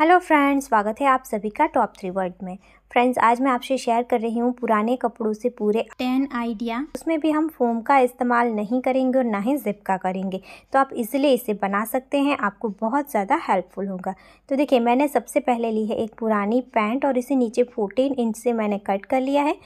hello friends स्वागत है आप सभी का टॉप थ्री वर्ड में फ्रेंड्स आज मैं आपसे शेयर कर रही हूँ पुराने कपड़ों से पूरे टेन आइडिया उसमें भी हम फोम का इस्तेमाल नहीं करेंगे और ना ही जिप का करेंगे तो आप इसलिए इसे बना सकते हैं आपको बहुत ज़्यादा हेल्पफुल होगा तो देखिए मैंने सबसे पहले ली है एक पुरानी पैंट और इसे नीचे फोर्टीन इंच से मैंने कट कर लिया है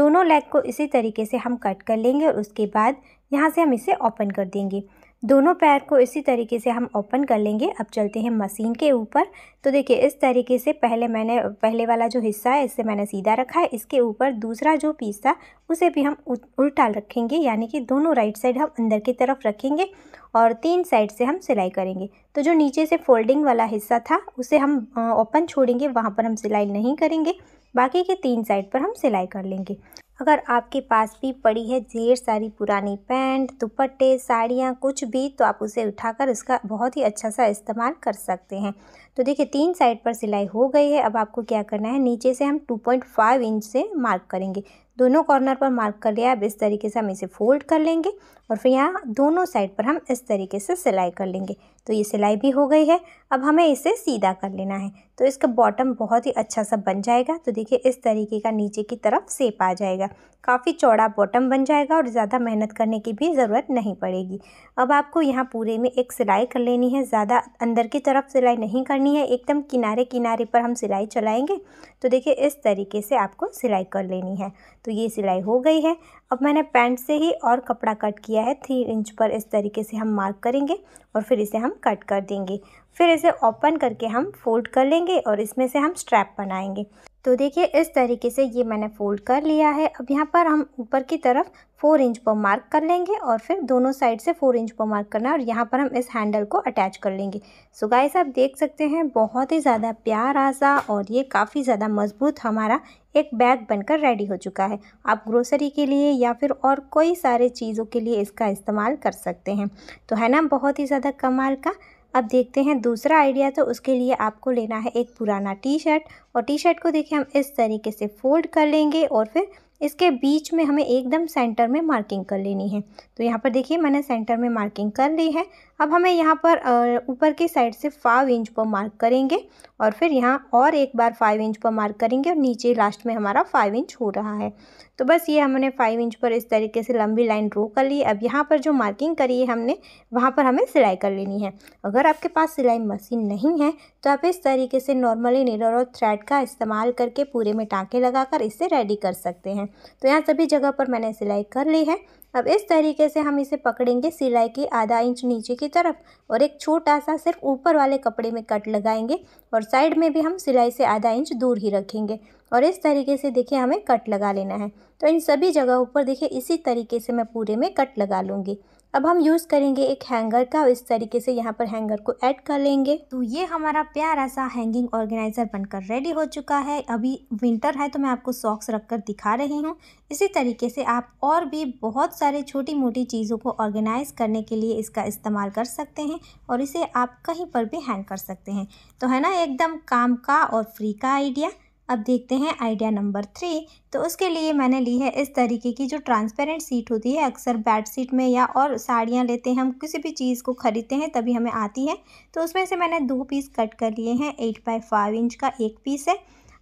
दोनों लेग को इसी तरीके से हम कट कर लेंगे और उसके बाद यहाँ से हम इसे ओपन कर देंगे दोनों पैर को इसी तरीके से हम ओपन कर लेंगे अब चलते हैं मशीन के ऊपर तो देखिए इस तरीके से पहले मैंने पहले वाला जो हिस्सा है इसे मैंने सीधा रखा है इसके ऊपर दूसरा जो पीस था उसे भी हम उल्टा रखेंगे यानी कि दोनों राइट साइड हम अंदर की तरफ रखेंगे और तीन साइड से हम सिलाई करेंगे तो जो नीचे से फोल्डिंग वाला हिस्सा था उसे हम ओपन छोड़ेंगे वहाँ पर हम सिलाई नहीं करेंगे बाकी के तीन साइड पर हम सिलाई कर लेंगे अगर आपके पास भी पड़ी है ढेर सारी पुरानी पैंट दुपट्टे साड़ियाँ कुछ भी तो आप उसे उठाकर इसका बहुत ही अच्छा सा इस्तेमाल कर सकते हैं तो देखिए तीन साइड पर सिलाई हो गई है अब आपको क्या करना है नीचे से हम 2.5 इंच से मार्क करेंगे दोनों कॉर्नर पर मार्क कर लिया अब इस तरीके से हम इसे फोल्ड कर लेंगे और फिर यहाँ दोनों साइड पर हम इस तरीके से सिलाई कर लेंगे तो ये सिलाई भी हो गई है अब हमें इसे सीधा कर लेना है तो इसका बॉटम बहुत ही अच्छा सा बन जाएगा तो देखिए इस तरीके का नीचे की तरफ सेप आ जाएगा काफ़ी चौड़ा बॉटम बन जाएगा और ज़्यादा मेहनत करने की भी ज़रूरत नहीं पड़ेगी अब आपको यहाँ पूरे में एक सिलाई कर लेनी है ज़्यादा अंदर की तरफ सिलाई नहीं करनी है एकदम किनारे किनारे पर हम सिलाई चलाएँगे तो देखिए इस तरीके से आपको सिलाई कर लेनी है तो ये सिलाई हो गई है अब मैंने पैंट से ही और कपड़ा कट किया है थ्री इंच पर इस तरीके से हम मार्क करेंगे और फिर इसे हम कट कर देंगे फिर इसे ओपन करके हम फोल्ड कर लेंगे और इसमें से हम स्ट्रैप बनाएंगे तो देखिए इस तरीके से ये मैंने फोल्ड कर लिया है अब यहाँ पर हम ऊपर की तरफ फोर इंच पर मार्क कर लेंगे और फिर दोनों साइड से फोर इंच पर मार्क करना और यहाँ पर हम इस हैंडल को अटैच कर लेंगे सो गाइस आप देख सकते हैं बहुत ही ज़्यादा प्यारा सा और ये काफ़ी ज़्यादा मजबूत हमारा एक बैग बनकर रेडी हो चुका है आप ग्रोसरी के लिए या फिर और कोई सारे चीज़ों के लिए इसका इस्तेमाल कर सकते हैं तो है ना बहुत ही ज़्यादा कमाल का अब देखते हैं दूसरा आइडिया तो उसके लिए आपको लेना है एक पुराना टी शर्ट और टी शर्ट को देखिए हम इस तरीके से फोल्ड कर लेंगे और फिर इसके बीच में हमें एकदम सेंटर में मार्किंग कर लेनी है तो यहाँ पर देखिए मैंने सेंटर में मार्किंग कर ली है अब हमें यहाँ पर ऊपर की साइड से फाइव इंच पर मार्क करेंगे और फिर यहाँ और एक बार फाइव इंच पर मार्क करेंगे और नीचे लास्ट में हमारा फाइव इंच हो रहा है तो बस ये हमने फाइव इंच पर इस तरीके से लंबी लाइन ड्रो कर ली अब यहाँ पर जो मार्किंग करी है हमने वहाँ पर हमें सिलाई कर लेनी है अगर आपके पास सिलाई मशीन नहीं है तो आप इस तरीके से नॉर्मली निरर और थ्रेड का इस्तेमाल करके पूरे में टाँके लगा इसे रेडी कर सकते हैं तो यहाँ सभी जगह पर मैंने सिलाई कर ली है अब इस तरीके से हम इसे पकड़ेंगे सिलाई के आधा इंच नीचे की तरफ और एक छोटा सा सिर्फ ऊपर वाले कपड़े में कट लगाएंगे और साइड में भी हम सिलाई से आधा इंच दूर ही रखेंगे और इस तरीके से देखिए हमें कट लगा लेना है तो इन सभी जगहों पर देखिए इसी तरीके से मैं पूरे में कट लगा लूँगी अब हम यूज़ करेंगे एक हैंगर का इस तरीके से यहाँ पर हैंगर को ऐड कर लेंगे तो ये हमारा प्यारा सा हैंगिंग ऑर्गेनाइज़र बनकर रेडी हो चुका है अभी विंटर है तो मैं आपको सॉक्स रखकर दिखा रही हूँ इसी तरीके से आप और भी बहुत सारे छोटी मोटी चीज़ों को ऑर्गेनाइज़ करने के लिए इसका इस्तेमाल कर सकते हैं और इसे आप कहीं पर भी हैंग कर सकते हैं तो है ना एकदम काम का और फ्री का आइडिया अब देखते हैं आइडिया नंबर थ्री तो उसके लिए मैंने ली है इस तरीके की जो ट्रांसपेरेंट सीट होती है अक्सर बेड सीट में या और साड़ियाँ लेते हैं हम किसी भी चीज़ को ख़रीदते हैं तभी हमें आती है तो उसमें से मैंने दो पीस कट कर लिए हैं एट बाई फाइव इंच का एक पीस है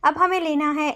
अब हमें लेना है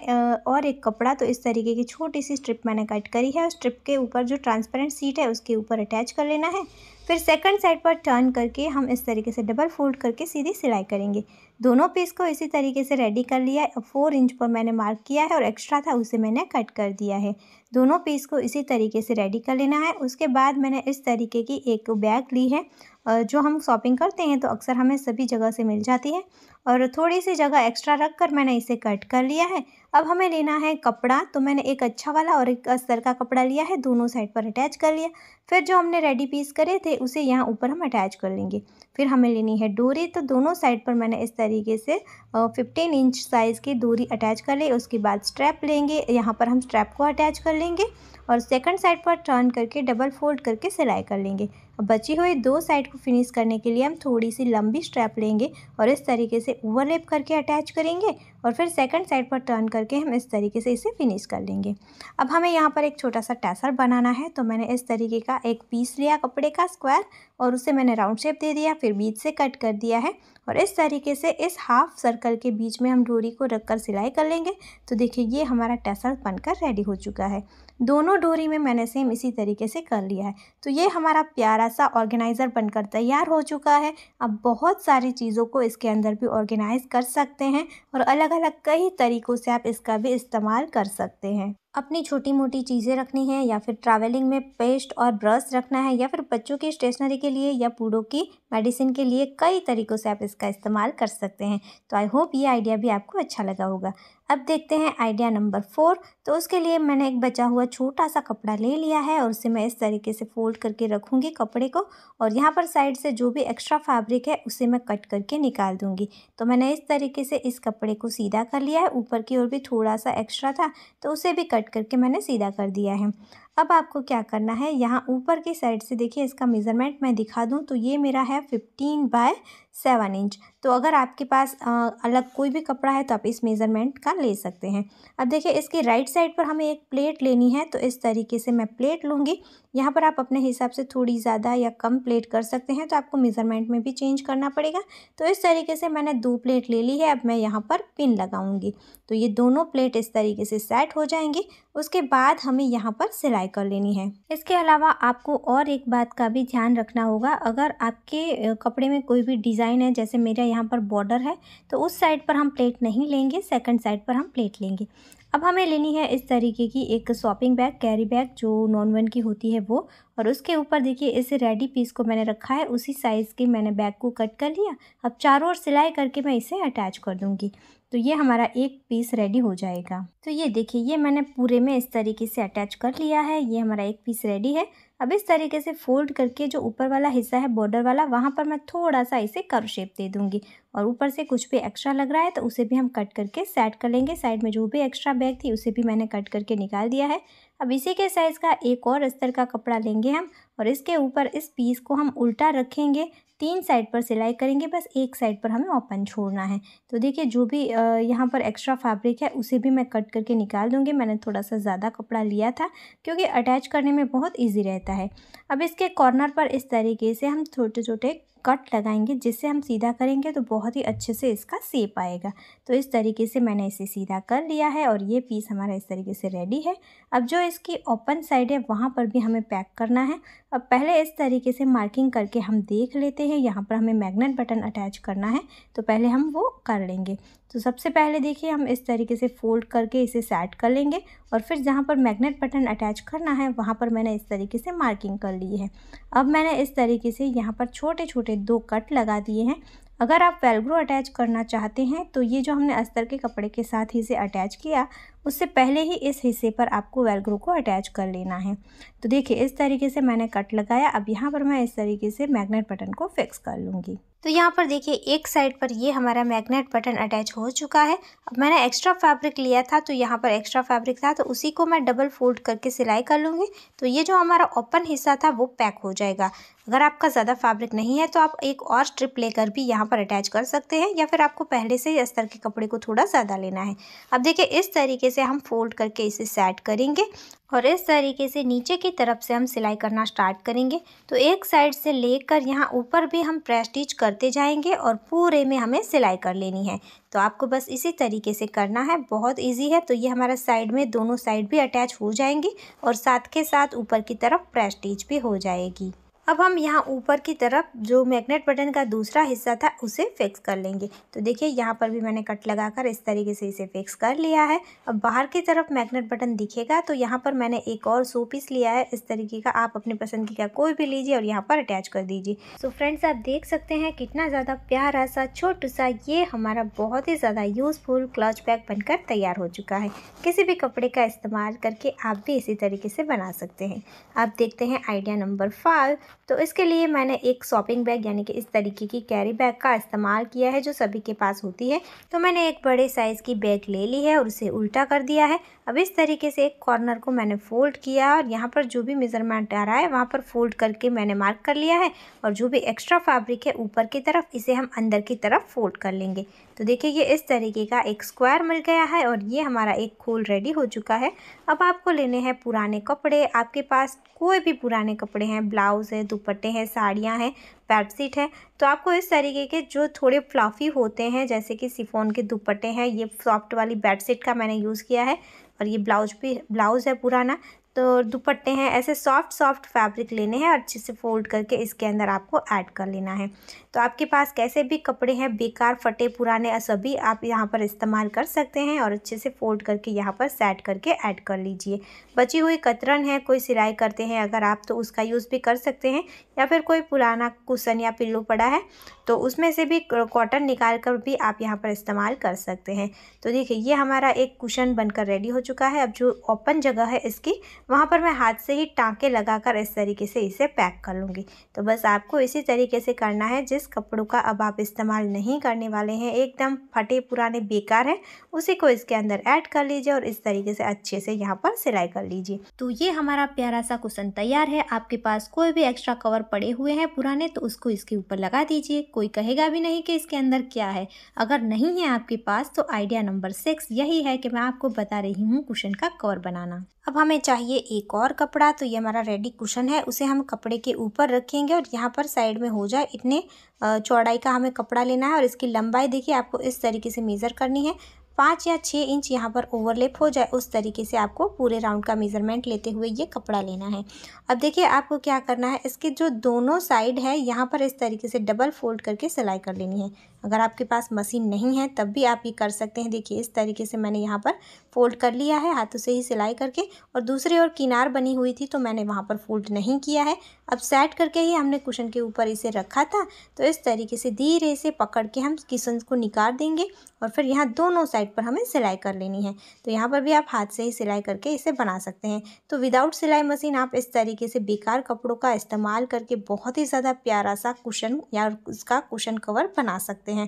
और एक कपड़ा तो इस तरीके की छोटी सी स्ट्रिप मैंने कट करी है और स्ट्रिप के ऊपर जो ट्रांसपेरेंट सीट है उसके ऊपर अटैच कर लेना है फिर सेकंड साइड पर टर्न करके हम इस तरीके से डबल फोल्ड करके सीधी सिलाई करेंगे दोनों पीस को इसी तरीके से रेडी कर लिया है फोर इंच पर मैंने मार्क किया है और एक्स्ट्रा था उसे मैंने कट कर दिया है दोनों पीस को इसी तरीके से रेडी कर लेना है उसके बाद मैंने इस तरीके की एक बैग ली है जो हम शॉपिंग करते हैं तो अक्सर हमें सभी जगह से मिल जाती है और थोड़ी सी जगह एक्स्ट्रा रख कर मैंने इसे कट कर लिया है अब हमें लेना है कपड़ा तो मैंने एक अच्छा वाला और एक अस्तर का कपड़ा लिया है दोनों साइड पर अटैच कर लिया फिर जो हमने रेडी पीस करे थे उसे यहाँ ऊपर हम अटैच कर लेंगे फिर हमें लेनी है डोरी तो दोनों साइड पर मैंने इस तरीके से फिफ्टीन इंच साइज़ की दूरी अटैच कर ली उसके बाद स्ट्रैप लेंगे यहाँ पर हम स्ट्रैप को अटैच कर लेंगे और सेकंड साइड पर टर्न करके डबल फोल्ड करके सिलाई कर लेंगे बची हुई दो साइड को फिनिश करने के लिए हम थोड़ी सी लंबी स्ट्रैप लेंगे और इस तरीके से एप करके अटैच करेंगे और फिर सेकंड साइड पर टर्न करके हम इस तरीके से इसे फिनिश कर लेंगे अब हमें यहाँ पर एक छोटा सा टैसर बनाना है तो मैंने इस तरीके का एक पीस लिया कपड़े का स्क्वायर और उसे मैंने राउंड शेप दे दिया फिर बीच से कट कर दिया है और इस तरीके से इस हाफ सर्कल के बीच में हम डोरी को रख कर सिलाई कर लेंगे तो देखिए ये हमारा टैसर बनकर रेडी हो चुका है दोनों डोरी में मैंने सेम इसी तरीके से कर लिया है तो ये हमारा प्यारा सा ऑर्गेनाइज़र बनकर तैयार हो चुका है अब बहुत सारी चीज़ों को इसके अंदर भी ऑर्गेनाइज़ कर सकते हैं और अलग अलग कई तरीक़ों से आप इसका भी इस्तेमाल कर सकते हैं अपनी छोटी मोटी चीज़ें रखनी है या फिर ट्रैवलिंग में पेस्ट और ब्रश रखना है या फिर बच्चों की स्टेशनरी के लिए या पूड़ों की मेडिसिन के लिए कई तरीक़ों से आप इसका इस्तेमाल कर सकते हैं तो आई होप ये आइडिया भी आपको अच्छा लगा होगा अब देखते हैं आइडिया नंबर फोर तो उसके लिए मैंने एक बचा हुआ छोटा सा कपड़ा ले लिया है और उसे मैं इस तरीके से फोल्ड करके रखूँगी कपड़े को और यहाँ पर साइड से जो भी एक्स्ट्रा फैब्रिक है उसे मैं कट करके निकाल दूँगी तो मैंने इस तरीके से इस कपड़े को सीधा कर लिया है ऊपर की ओर भी थोड़ा सा एक्स्ट्रा था तो उसे भी कट करके मैंने सीधा कर दिया है अब आपको क्या करना है यहाँ ऊपर की साइड से देखिए इसका मेज़रमेंट मैं दिखा दूँ तो ये मेरा है फिफ्टीन बाय सेवन इंच तो अगर आपके पास आ, अलग कोई भी कपड़ा है तो आप इस मेज़रमेंट का ले सकते हैं अब देखिए इसकी राइट साइड पर हमें एक प्लेट लेनी है तो इस तरीके से मैं प्लेट लूँगी यहाँ पर आप अपने हिसाब से थोड़ी ज़्यादा या कम प्लेट कर सकते हैं तो आपको मेज़रमेंट में भी चेंज करना पड़ेगा तो इस तरीके से मैंने दो प्लेट ले ली है अब मैं यहाँ पर पिन लगाऊंगी तो ये दोनों प्लेट इस तरीके से सेट हो जाएंगी उसके बाद हमें यहाँ पर सिलाई कर लेनी है इसके अलावा आपको और एक बात का भी ध्यान रखना होगा अगर आपके कपड़े में कोई भी डिज़ाइन है जैसे मेरा यहाँ पर बॉर्डर है तो उस साइड पर हम प्लेट नहीं लेंगे सेकेंड साइड पर हम प्लेट लेंगे अब हमें लेनी है इस तरीके की एक शॉपिंग बैग कैरी बैग जो नॉन वन की होती है वो और उसके ऊपर देखिए इस रेडी पीस को मैंने रखा है उसी साइज़ के मैंने बैग को कट कर लिया अब चारों ओर सिलाई करके मैं इसे अटैच कर दूँगी तो ये हमारा एक पीस रेडी हो जाएगा तो ये देखिए ये मैंने पूरे में इस तरीके से अटैच कर लिया है ये हमारा एक पीस रेडी है अब इस तरीके से फोल्ड करके जो ऊपर वाला हिस्सा है बॉर्डर वाला वहाँ पर मैं थोड़ा सा इसे कर्व शेप दे दूँगी और ऊपर से कुछ भी एक्स्ट्रा लग रहा है तो उसे भी हम कट करके सेट कर लेंगे साइड में जो भी एक्स्ट्रा बैग थी उसे भी मैंने कट करके निकाल दिया है अब इसी के साइज़ का एक और अस्तर का कपड़ा लेंगे हम और इसके ऊपर इस पीस को हम उल्टा रखेंगे तीन साइड पर सिलाई करेंगे बस एक साइड पर हमें ओपन छोड़ना है तो देखिए जो भी यहाँ पर एक्स्ट्रा फैब्रिक है उसे भी मैं कट करके निकाल दूँगी मैंने थोड़ा सा ज़्यादा कपड़ा लिया था क्योंकि अटैच करने में बहुत ईजी रहता है अब इसके कॉर्नर पर इस तरीके से हम छोटे छोटे कट लगाएंगे जिससे हम सीधा करेंगे तो बहुत ही अच्छे से इसका सेप आएगा तो इस तरीके से मैंने इसे सीधा कर लिया है और ये पीस हमारा इस तरीके से रेडी है अब जो इसकी ओपन साइड है वहाँ पर भी हमें पैक करना है अब पहले इस तरीके से मार्किंग करके हम देख लेते हैं यहाँ पर हमें मैगनेट बटन अटैच करना है तो पहले हम वो कर लेंगे तो सबसे पहले देखिए हम इस तरीके से फोल्ड करके इसे सेट कर लेंगे और फिर जहाँ पर मैग्नेट बटन अटैच करना है वहाँ पर मैंने इस तरीके से मार्किंग कर ली है अब मैंने इस तरीके से यहाँ पर छोटे छोटे दो कट लगा दिए हैं अगर आप वेलग्रो अटैच करना चाहते हैं तो ये जो हमने अस्तर के कपड़े के साथ ही इसे अटैच किया उससे पहले ही इस हिस्से पर आपको वेलग्रो को अटैच कर लेना है तो देखिए इस तरीके से मैंने कट लगाया अब यहाँ पर मैं इस तरीके से मैग्नेट बटन को फिक्स कर लूँगी तो यहाँ पर देखिए एक साइड पर ये हमारा मैग्नेट बटन अटैच हो चुका है अब मैंने एक्स्ट्रा फैब्रिक लिया था तो यहाँ पर एक्स्ट्रा फैब्रिक था तो उसी को मैं डबल फोल्ड करके सिलाई कर लूँगी तो ये जो हमारा ओपन हिस्सा था वो पैक हो जाएगा अगर आपका ज़्यादा फैब्रिक नहीं है तो आप एक और स्ट्रिप लेकर भी यहाँ पर अटैच कर सकते हैं या फिर आपको पहले से ही अस्तर के कपड़े को थोड़ा ज़्यादा लेना है अब देखिए इस तरीके से हम फोल्ड करके इसे सेट करेंगे और इस तरीके से नीचे की तरफ से हम सिलाई करना स्टार्ट करेंगे तो एक साइड से लेकर यहाँ ऊपर भी हम प्रेस स्टिच करते जाएंगे और पूरे में हमें सिलाई कर लेनी है तो आपको बस इसी तरीके से करना है बहुत इजी है तो ये हमारा साइड में दोनों साइड भी अटैच हो जाएंगी और साथ के साथ ऊपर की तरफ प्रेस स्टिच भी हो जाएगी अब हम यहाँ ऊपर की तरफ जो मैग्नेट बटन का दूसरा हिस्सा था उसे फिक्स कर लेंगे तो देखिए यहाँ पर भी मैंने कट लगाकर इस तरीके से इसे फिक्स कर लिया है अब बाहर की तरफ मैग्नेट बटन दिखेगा तो यहाँ पर मैंने एक और सो पीस लिया है इस तरीके का आप अपनी पसंद की का कोई भी लीजिए और यहाँ पर अटैच कर दीजिए सो फ्रेंड्स आप देख सकते हैं कितना ज़्यादा प्यारा सा छोट सा ये हमारा बहुत ही ज़्यादा यूज़फुल क्लच बैग बनकर तैयार हो चुका है किसी भी कपड़े का इस्तेमाल करके आप भी इसी तरीके से बना सकते हैं आप देखते हैं आइडिया नंबर फाइव तो इसके लिए मैंने एक शॉपिंग बैग यानी कि इस तरीके की कैरी बैग का इस्तेमाल किया है जो सभी के पास होती है तो मैंने एक बड़े साइज़ की बैग ले ली है और उसे उल्टा कर दिया है अब इस तरीके से एक कॉर्नर को मैंने फोल्ड किया और यहाँ पर जो भी मेज़रमेंट आ रहा है वहाँ पर फोल्ड करके मैंने मार्क कर लिया है और जो भी एक्स्ट्रा फैब्रिक है ऊपर की तरफ इसे हम अंदर की तरफ फोल्ड कर लेंगे तो देखिए ये इस तरीके का एक स्क्वायर मिल गया है और ये हमारा एक खोल रेडी हो चुका है अब आपको लेने हैं पुराने कपड़े आपके पास कोई भी पुराने कपड़े हैं ब्लाउज़ है दुपट्टे हैं साड़ियाँ हैं बेडशीट है तो आपको इस तरीके के जो थोड़े फ्लफ़ी होते हैं जैसे कि सिफोन के दुपट्टे हैं ये सॉफ्ट वाली बेडशीट का मैंने यूज़ किया है और ये ब्लाउज भी ब्लाउज़ है पुराना तो दुपट्टे हैं ऐसे सॉफ्ट सॉफ्ट फैब्रिक लेने हैं और अच्छे से फोल्ड करके इसके अंदर आपको ऐड कर लेना है तो आपके पास कैसे भी कपड़े हैं बेकार फटे पुराने सभी आप यहाँ पर इस्तेमाल कर सकते हैं और अच्छे से फोल्ड करके यहाँ पर सेट करके ऐड कर लीजिए बची हुई कतरन है कोई सिलाई करते हैं अगर आप तो उसका यूज़ भी कर सकते हैं या फिर कोई पुराना कुसन या पिल्लू पड़ा है तो उसमें से भी कॉटन निकाल कर भी आप यहाँ पर इस्तेमाल कर सकते हैं तो देखिए ये हमारा एक कुशन बनकर रेडी हो चुका है अब जो ओपन जगह है इसकी वहाँ पर मैं हाथ से ही टाँके लगाकर इस तरीके से इसे पैक कर लूँगी तो बस आपको इसी तरीके से करना है जिस कपड़ों का अब आप इस्तेमाल नहीं करने वाले हैं एकदम फटे पुराने बेकार हैं उसी को इसके अंदर ऐड कर लीजिए और इस तरीके से अच्छे से यहाँ पर सिलाई कर लीजिए तो ये हमारा प्यारा सा कुशन तैयार है आपके पास कोई भी एक्स्ट्रा कवर पड़े हुए हैं पुराने तो उसको इसके ऊपर लगा दीजिए कोई कहेगा भी नहीं कि इसके अंदर क्या है अगर नहीं है आपके पास तो आइडिया नंबर सिक्स यही है कि मैं आपको बता रही हूँ कुशन का कवर बनाना अब हमें चाहिए एक और कपड़ा तो ये हमारा रेडी कुशन है उसे हम कपड़े के ऊपर रखेंगे और यहाँ पर साइड में हो जाए इतने चौड़ाई का हमें कपड़ा लेना है और इसकी लंबाई देखिए आपको इस तरीके से मेज़र करनी है पाँच या छः इंच यहाँ पर ओवरलेप हो जाए उस तरीके से आपको पूरे राउंड का मेज़रमेंट लेते हुए ये कपड़ा लेना है अब देखिए आपको क्या करना है इसके जो दोनों साइड है यहाँ पर इस तरीके से डबल फोल्ड करके सिलाई कर लेनी है अगर आपके पास मशीन नहीं है तब भी आप ये कर सकते हैं देखिए इस तरीके से मैंने यहाँ पर फोल्ड कर लिया है हाथों से ही सिलाई करके और दूसरी ओर किनार बनी हुई थी तो मैंने वहाँ पर फोल्ड नहीं किया है अब सेट करके ही हमने कुशन के ऊपर इसे रखा था तो इस तरीके से धीरे से पकड़ के हम किशन को निकाल देंगे और फिर यहाँ दोनों साइड पर हमें सिलाई कर लेनी है तो यहाँ पर भी आप हाथ से ही सिलाई करके इसे बना सकते हैं तो विदाउट सिलाई मशीन आप इस तरीके से बेकार कपड़ों का इस्तेमाल करके बहुत ही ज़्यादा प्यारा सा कुशन या उसका कुशन कवर बना सकते हैं हैं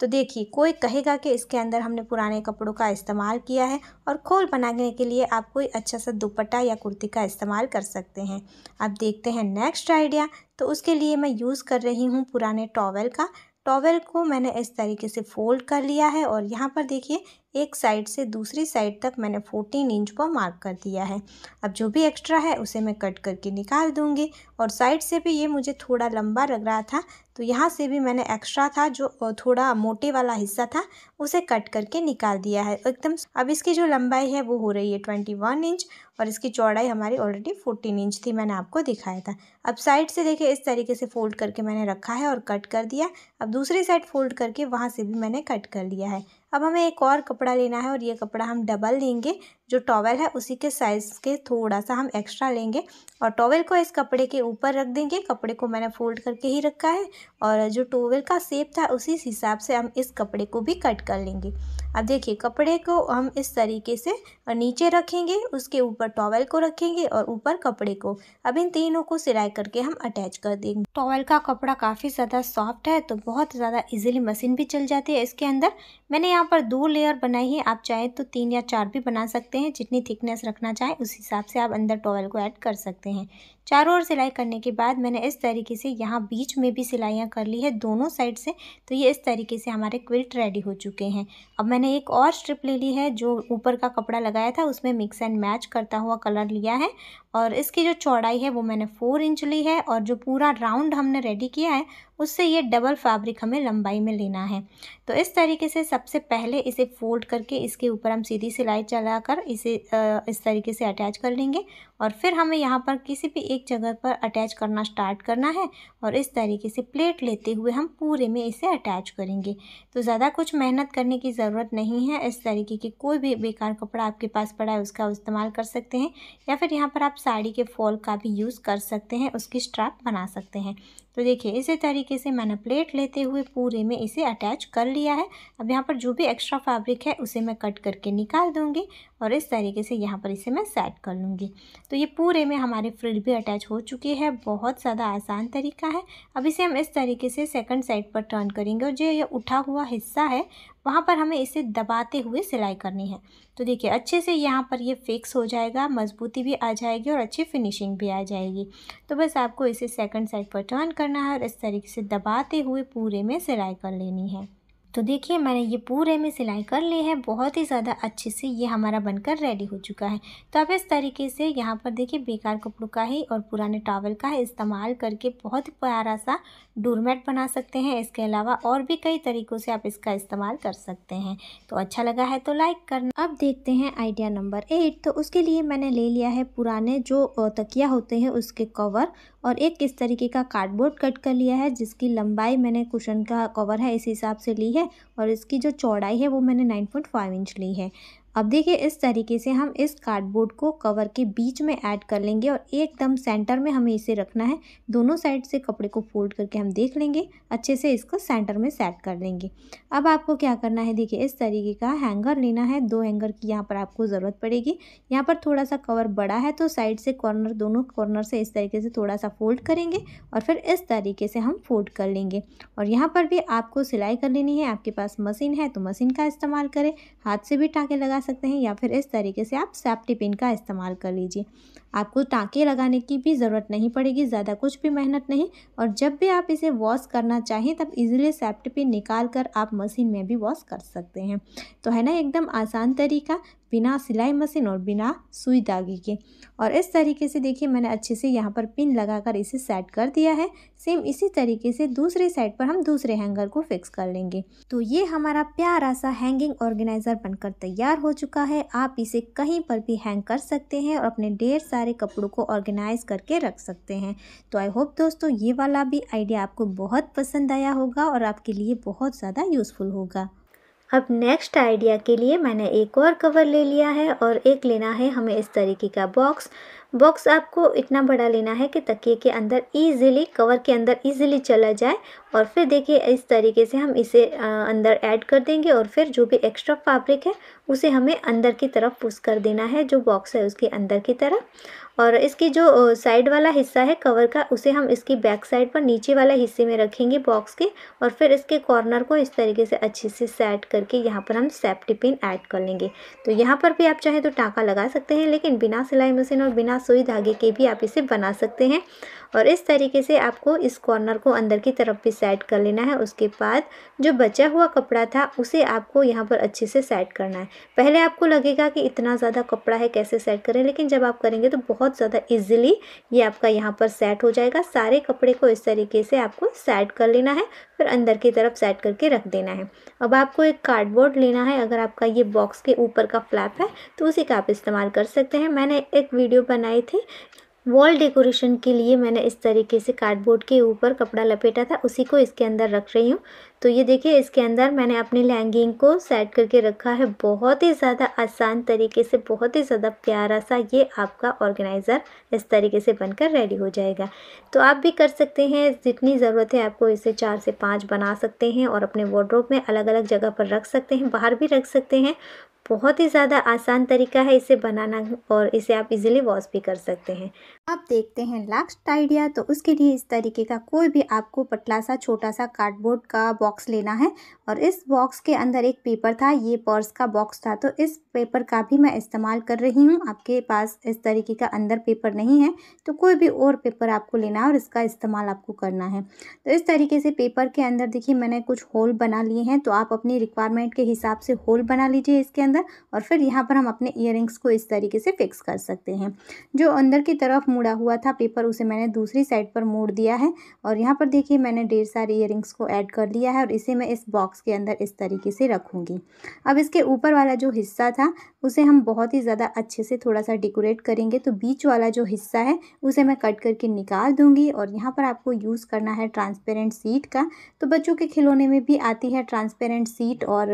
तो देखिए कोई कहेगा कि इसके अंदर हमने पुराने कपड़ों का इस्तेमाल किया है और खोल बनाने के लिए आप कोई अच्छा सा दुपट्टा या कुर्ती का इस्तेमाल कर सकते हैं अब देखते हैं नेक्स्ट आइडिया तो उसके लिए मैं यूज़ कर रही हूँ पुराने टॉवेल का टॉवेल को मैंने इस तरीके से फ़ोल्ड कर लिया है और यहाँ पर देखिए एक साइड से दूसरी साइड तक मैंने फोर्टीन इंच पर मार्क कर दिया है अब जो भी एक्स्ट्रा है उसे मैं कट करके निकाल दूँगी और साइड से भी ये मुझे थोड़ा लंबा लग रहा था तो यहाँ से भी मैंने एक्स्ट्रा था जो थोड़ा मोटे वाला हिस्सा था उसे कट करके निकाल दिया है तो एकदम अब इसकी जो लंबाई है वो हो रही है ट्वेंटी वन इंच और इसकी चौड़ाई हमारी ऑलरेडी फोर्टीन इंच थी मैंने आपको दिखाया था अब साइड से देखिए इस तरीके से फोल्ड करके मैंने रखा है और कट कर दिया अब दूसरी साइड फोल्ड करके वहाँ से भी मैंने कट कर लिया है अब हमें एक और कपड़ा लेना है और ये कपड़ा हम डबल लेंगे जो टॉवेल है उसी के साइज़ के थोड़ा सा हम एक्स्ट्रा लेंगे और टॉवेल को इस कपड़े के ऊपर रख देंगे कपड़े को मैंने फोल्ड करके ही रखा है और जो टॉवल का सेप था उसी हिसाब से हम इस कपड़े को भी कट कर लेंगे अब देखिए कपड़े को हम इस तरीके से नीचे रखेंगे उसके ऊपर टॉवल को रखेंगे और ऊपर कपड़े को अब इन तीनों को सिलाई करके हम अटैच कर देंगे टॉवल का कपड़ा काफ़ी ज़्यादा सॉफ्ट है तो बहुत ज़्यादा इजीली मशीन भी चल जाती है इसके अंदर मैंने यहाँ पर दो लेयर बनाई है आप चाहे तो तीन या चार भी बना सकते हैं जितनी थिकनेस रखना चाहें उस हिसाब से आप अंदर टॉवल को ऐड कर सकते हैं चारों ओर सिलाई करने के बाद मैंने इस तरीके से यहाँ बीच में भी सिलाइयाँ कर ली है दोनों साइड से तो ये इस तरीके से हमारे क्विल्ट रेडी हो चुके हैं अब मैंने एक और स्ट्रिप ले ली है जो ऊपर का कपड़ा लगाया था उसमें मिक्स एंड मैच करता हुआ कलर लिया है और इसकी जो चौड़ाई है वो मैंने फोर इंच ली है और जो पूरा राउंड हमने रेडी किया है उससे ये डबल फैब्रिक हमें लंबाई में लेना है तो इस तरीके से सबसे पहले इसे फोल्ड करके इसके ऊपर हम सीधी सिलाई चलाकर इसे इस तरीके से अटैच कर लेंगे और फिर हमें यहाँ पर किसी भी एक जगह पर अटैच करना स्टार्ट करना है और इस तरीके से प्लेट लेते हुए हम पूरे में इसे अटैच करेंगे तो ज़्यादा कुछ मेहनत करने की ज़रूरत नहीं है इस तरीके की कोई भी बेकार कपड़ा आपके पास पड़ा है उसका इस्तेमाल कर सकते हैं या फिर यहाँ पर आप साड़ी के फॉल का भी यूज़ कर सकते हैं उसकी स्ट्रैप बना सकते हैं तो देखिए इसी तरीके से मैंने प्लेट लेते हुए पूरे में इसे अटैच कर लिया है अब यहाँ पर जो भी एक्स्ट्रा फैब्रिक है उसे मैं कट करके निकाल दूँगी और इस तरीके से यहाँ पर इसे मैं सेट कर लूँगी तो ये पूरे में हमारे फ्रिल भी अटैच हो चुकी है बहुत ज़्यादा आसान तरीका है अब इसे हम इस तरीके से सेकंड साइड पर टर्न करेंगे और जो ये उठा हुआ हिस्सा है वहाँ पर हमें इसे दबाते हुए सिलाई करनी है तो देखिए अच्छे से यहाँ पर ये फिक्स हो जाएगा मजबूती भी आ जाएगी और अच्छी फिनिशिंग भी आ जाएगी तो बस आपको इसे सेकंड साइड पर टर्न कर करना है और इस तरीके से दबाते हुए पूरे में सिलाई कर लेनी है तो देखिए मैंने ये पूरे में सिलाई कर ली है बहुत ही ज़्यादा अच्छे से ये हमारा बनकर रेडी हो चुका है तो आप इस तरीके से यहाँ पर देखिए बेकार कपड़ों का ही और पुराने टावल का ही इस्तेमाल करके बहुत ही प्यारा सा डोरमेट बना सकते हैं इसके अलावा और भी कई तरीक़ों से आप इसका इस्तेमाल कर सकते हैं तो अच्छा लगा है तो लाइक करना अब देखते हैं आइडिया नंबर एट तो उसके लिए मैंने ले लिया है पुराने जो तकिया होते हैं उसके कवर और एक किस तरीके का कार्डबोर्ड कट कर लिया है जिसकी लंबाई मैंने कुशन का कवर है इस हिसाब से ली है और इसकी जो चौड़ाई है वो मैंने 9.5 इंच ली है अब देखिए इस तरीके से हम इस कार्डबोर्ड को कवर के बीच में ऐड कर लेंगे और एकदम सेंटर में हमें इसे रखना है दोनों साइड से कपड़े को फोल्ड करके हम देख लेंगे अच्छे से इसको सेंटर में सेट कर लेंगे अब आपको क्या करना है देखिए इस तरीके का हैंगर लेना है दो हैंगर की यहाँ पर आपको ज़रूरत पड़ेगी यहाँ पर थोड़ा सा कवर बड़ा है तो साइड से कॉर्नर दोनों कॉर्नर से इस तरीके से थोड़ा सा फोल्ड करेंगे और फिर इस तरीके से हम फोल्ड कर लेंगे और यहाँ पर भी आपको सिलाई कर लेनी है आपके पास मशीन है तो मशीन का इस्तेमाल करें हाथ से भी टाँके लगा सकते हैं या फिर इस तरीके से आप सेफ्टी पिन का इस्तेमाल कर लीजिए आपको टाँके लगाने की भी ज़रूरत नहीं पड़ेगी ज़्यादा कुछ भी मेहनत नहीं और जब भी आप इसे वॉश करना चाहें तब इजीली सेफ्ट पिन निकाल कर आप मशीन में भी वॉश कर सकते हैं तो है ना एकदम आसान तरीका बिना सिलाई मशीन और बिना सुई धागे के और इस तरीके से देखिए मैंने अच्छे से यहाँ पर पिन लगाकर इसे सेट कर दिया है सेम इसी तरीके से दूसरे साइड पर हम दूसरे हैंगर को फिक्स कर लेंगे तो ये हमारा प्यारा सा हैंगिंग ऑर्गेनाइज़र बनकर तैयार हो चुका है आप इसे कहीं पर भी हैंग कर सकते हैं और अपने ढेर सारे सारे कपड़ों को ऑर्गेनाइज़ करके रख सकते हैं तो आई होप दोस्तों ये वाला भी आइडिया आपको बहुत पसंद आया होगा और आपके लिए बहुत ज़्यादा यूज़फुल होगा अब नेक्स्ट आइडिया के लिए मैंने एक और कवर ले लिया है और एक लेना है हमें इस तरीके का बॉक्स बॉक्स आपको इतना बड़ा लेना है कि तकिए के अंदर इजीली कवर के अंदर इजीली चला जाए और फिर देखिए इस तरीके से हम इसे अंदर ऐड कर देंगे और फिर जो भी एक्स्ट्रा फैब्रिक है उसे हमें अंदर की तरफ पुश कर देना है जो बॉक्स है उसके अंदर की तरफ और इसकी जो साइड वाला हिस्सा है कवर का उसे हम इसकी बैक साइड पर नीचे वाला हिस्से में रखेंगे बॉक्स के और फिर इसके कॉर्नर को इस तरीके से अच्छे से सेट करके यहाँ पर हम सेफ्टी पिन ऐड कर लेंगे तो यहाँ पर भी आप चाहे तो टाँका लगा सकते हैं लेकिन बिना सिलाई मशीन और बिना सुई धागे के भी आप इसे बना सकते हैं और इस तरीके से आपको इस कॉर्नर को अंदर की तरफ भी सेट कर लेना है उसके बाद जो बचा हुआ कपड़ा था उसे आपको यहाँ पर अच्छे से सेट करना है पहले आपको लगेगा कि इतना ज़्यादा कपड़ा है कैसे सेट करें लेकिन जब आप करेंगे तो बहुत ज़्यादा ईजिली ये आपका यहाँ पर सेट हो जाएगा सारे कपड़े को इस तरीके से आपको सेट कर लेना है फिर अंदर की तरफ सेट करके रख देना है अब आपको एक कार्डबोर्ड लेना है अगर आपका ये बॉक्स के ऊपर का फ्लैप है तो उसी का आप इस्तेमाल कर सकते हैं मैंने एक वीडियो बनाई थी वॉल डेकोरेशन के लिए मैंने इस तरीके से कार्डबोर्ड के ऊपर कपड़ा लपेटा था उसी को इसके अंदर रख रही हूँ तो ये देखिए इसके अंदर मैंने अपने लहंगिंग को सेट करके रखा है बहुत ही ज़्यादा आसान तरीके से बहुत ही ज़्यादा प्यारा सा ये आपका ऑर्गेनाइज़र इस तरीके से बनकर रेडी हो जाएगा तो आप भी कर सकते हैं जितनी ज़रूरत है आपको इसे चार से पाँच बना सकते हैं और अपने वॉर्ड्रोब में अलग अलग जगह पर रख सकते हैं बाहर भी रख सकते हैं बहुत ही ज़्यादा आसान तरीका है इसे बनाना और इसे आप इजीली वॉश भी कर सकते हैं आप देखते हैं लास्ट आइडिया तो उसके लिए इस तरीके का कोई भी आपको पतला सा छोटा सा कार्डबोर्ड का बॉक्स लेना है और इस बॉक्स के अंदर एक पेपर था ये पर्स का बॉक्स था तो इस पेपर का भी मैं इस्तेमाल कर रही हूँ आपके पास इस तरीके का अंदर पेपर नहीं है तो कोई भी और पेपर आपको लेना है और इसका इस्तेमाल आपको करना है तो इस तरीके से पेपर के अंदर देखिए मैंने कुछ होल बना लिए हैं तो आप अपनी रिक्वायरमेंट के हिसाब से होल बना लीजिए इसके अंदर अंदर और फिर यहाँ पर हम अपने इयर को इस तरीके से फिक्स कर सकते हैं जो अंदर की तरफ मुड़ा हुआ था पेपर उसे मैंने दूसरी साइड पर मोड़ दिया है और यहाँ पर देखिए मैंने ढेर सारे ईयर को ऐड कर लिया है और इसे मैं इस बॉक्स के अंदर इस तरीके से रखूँगी अब इसके ऊपर वाला जो हिस्सा था उसे हम बहुत ही ज़्यादा अच्छे से थोड़ा सा डेकोरेट करेंगे तो बीच वाला जो हिस्सा है उसे मैं कट करके निकाल दूँगी और यहाँ पर आपको यूज़ करना है ट्रांसपेरेंट सीट का तो बच्चों के खिलौने में भी आती है ट्रांसपेरेंट सीट और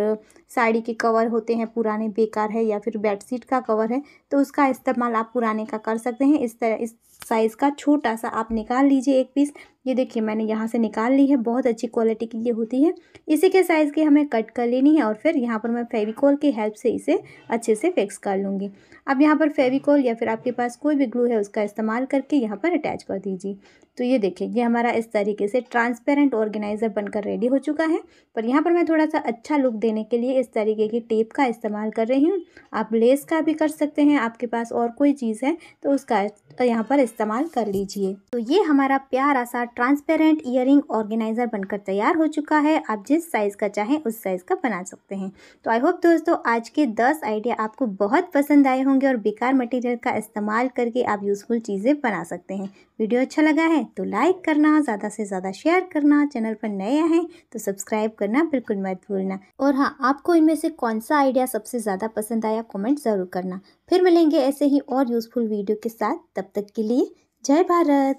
साड़ी के कवर होते हैं पुराने बेकार है या फिर बेडशीट का कवर है तो उसका इस्तेमाल आप पुराने का कर सकते हैं इस तरह इस साइज़ का छोटा सा आप निकाल लीजिए एक पीस ये देखिए मैंने यहाँ से निकाल ली है बहुत अच्छी क्वालिटी की ये होती है इसी के साइज़ की हमें कट कर लेनी है और फिर यहाँ पर मैं फेविकोल की हेल्प से इसे अच्छे से फिक्स कर लूँगी अब यहाँ पर फेविकोल या फिर आपके पास कोई भी ग्लू है उसका इस्तेमाल करके यहाँ पर अटैच कर दीजिए तो ये देखिए ये हमारा इस तरीके से ट्रांसपेरेंट ऑर्गेनाइज़र बनकर रेडी हो चुका है पर यहाँ पर मैं थोड़ा सा अच्छा लुक देने के लिए इस तरीके की टेप का इस्तेमाल कर रही हूँ आप लेस का भी कर सकते हैं आपके पास और कोई चीज़ है तो उसका यहाँ पर इस्तेमाल कर लीजिए तो ये हमारा प्यारा सा ट्रांसपेरेंट ईयरिंग ऑर्गेनाइज़र बनकर तैयार हो चुका है आप जिस साइज़ का चाहें उस साइज़ का बना सकते हैं तो आई होप दोस्तों आज के दस आइडिया आपको बहुत पसंद आए होंगे और बेकार मटेरियल का इस्तेमाल करके आप यूज़फुल चीज़ें बना सकते हैं वीडियो अच्छा लगा है तो लाइक करना ज़्यादा से ज़्यादा शेयर करना चैनल पर नए हैं तो सब्सक्राइब करना बिल्कुल मत भूलना और हाँ आपको इनमें से कौन सा आइडिया सबसे ज़्यादा पसंद आया कॉमेंट ज़रूर करना फिर मिलेंगे ऐसे ही और यूज़फुल वीडियो के साथ तब तक के लिए जय भारत